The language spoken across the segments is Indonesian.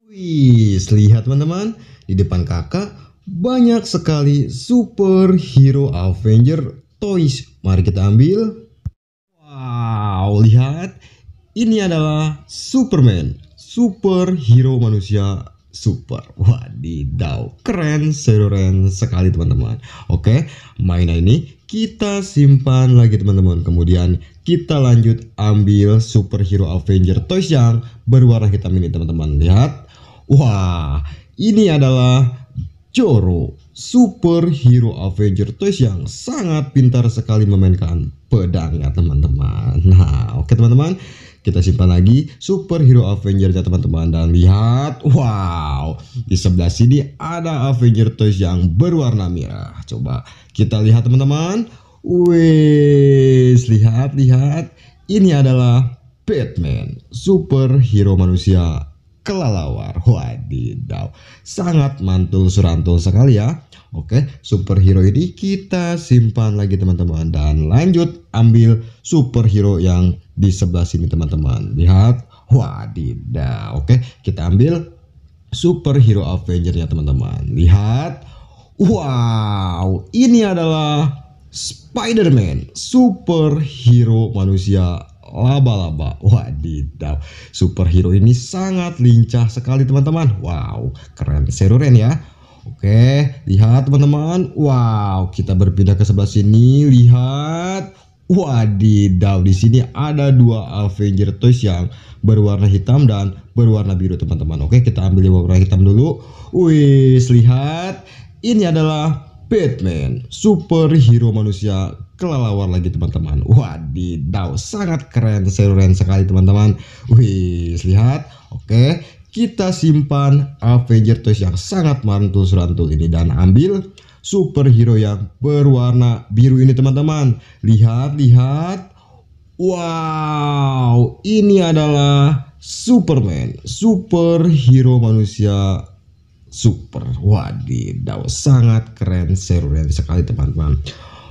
Wih, lihat teman-teman, di depan kakak banyak sekali superhero Avenger toys. Mari kita ambil. Wow, lihat. Ini adalah Superman, superhero manusia super. Wadidaw, keren, seruan sekali teman-teman. Oke, mainan ini kita simpan lagi teman-teman. Kemudian kita lanjut ambil superhero Avenger toys yang berwarna hitam ini teman-teman. Lihat Wah, ini adalah Joro, superhero Avenger Toys yang sangat pintar sekali memainkan pedang ya teman-teman. Nah, oke teman-teman, kita simpan lagi superhero Avenger ya teman-teman dan lihat, wow, di sebelah sini ada Avenger Toys yang berwarna merah. Coba kita lihat teman-teman. Wih, lihat, lihat. Ini adalah Batman, superhero manusia Kelalawar, wadidaw sangat mantul surantul sekali ya oke superhero ini kita simpan lagi teman-teman dan lanjut ambil superhero yang di sebelah sini teman-teman lihat wadidaw oke kita ambil superhero Avenger ya teman-teman lihat wow ini adalah Spider-Man superhero manusia laba-laba. Wadidaw, superhero ini sangat lincah sekali teman-teman. Wow, keren seruren ya. Oke, lihat teman-teman. Wow, kita berpindah ke sebelah sini. Lihat. Wadidaw, di sini ada dua Avenger toys yang berwarna hitam dan berwarna biru teman-teman. Oke, kita ambil yang warna hitam dulu. Wih, lihat. Ini adalah Batman, superhero manusia kelelawar lagi teman-teman. Wadidaw, sangat keren, seruan sekali teman-teman. Wih, lihat, oke, kita simpan Avenger Toys yang sangat mantul-serantul ini dan ambil superhero yang berwarna biru ini teman-teman. Lihat, lihat. Wow, ini adalah Superman, superhero manusia super wadidaw sangat keren seru sekali teman-teman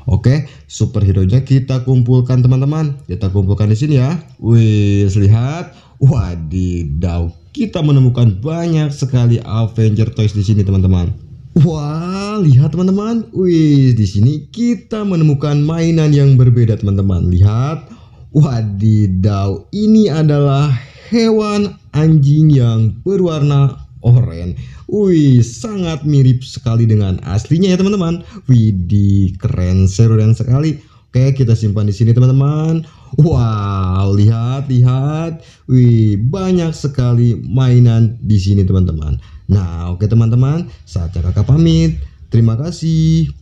Oke superhero nya kita kumpulkan teman-teman kita kumpulkan di sini ya wih lihat wadidaw kita menemukan banyak sekali Avenger toys di sini teman-teman Wah, lihat teman-teman. Wih, di sini kita menemukan mainan yang berbeda teman-teman. Lihat. Wadidaw, ini adalah hewan anjing yang berwarna oren. Wih, sangat mirip sekali dengan aslinya ya teman-teman. Wih, di keren dan sekali. Oke, kita simpan di sini teman-teman. Wow, lihat, lihat. Wih, banyak sekali mainan di sini teman-teman. Nah, oke teman-teman, saatnya kakak pamit. Terima kasih.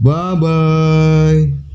Bye-bye.